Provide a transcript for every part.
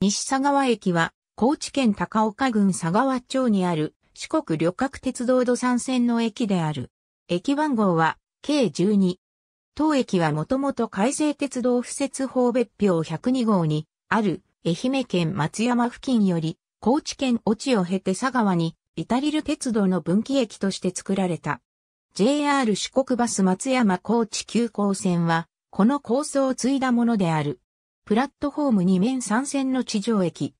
西佐川駅は、高知県高岡郡佐川町にある四国旅客鉄道土産線の駅である。駅番号は、計12。当駅はもともと改正鉄道敷設法別表102号に、ある愛媛県松山付近より、高知県越ちを経て佐川に、タりる鉄道の分岐駅として作られた。JR 四国バス松山高知急行線は、この構想を継いだものである。プラットホーム2面3線の地上駅。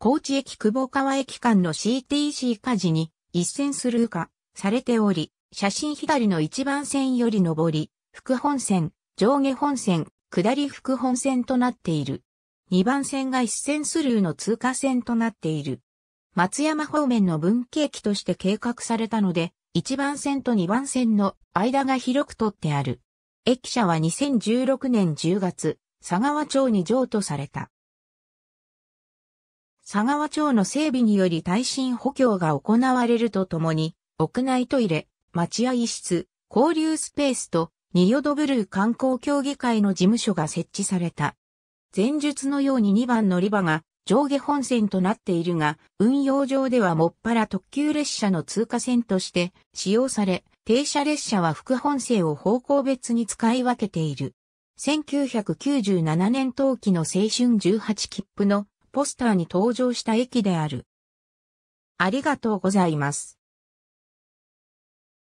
高知駅久保川駅間の CTC 火事に一線スルー化されており、写真左の一番線より上り、副本線、上下本線、下り副本線となっている。2番線が一線スルーの通過線となっている。松山方面の分岐駅として計画されたので、1番線と2番線の間が広く取ってある。駅舎は2016年10月、佐川町に譲渡された。佐川町の整備により耐震補強が行われるとともに、屋内トイレ、待合室、交流スペースと、ニヨドブルー観光協議会の事務所が設置された。前述のように2番乗り場が上下本線となっているが、運用上ではもっぱら特急列車の通過線として使用され、停車列車は副本線を方向別に使い分けている。1997年冬季の青春18切符のポスターに登場した駅である。ありがとうございます。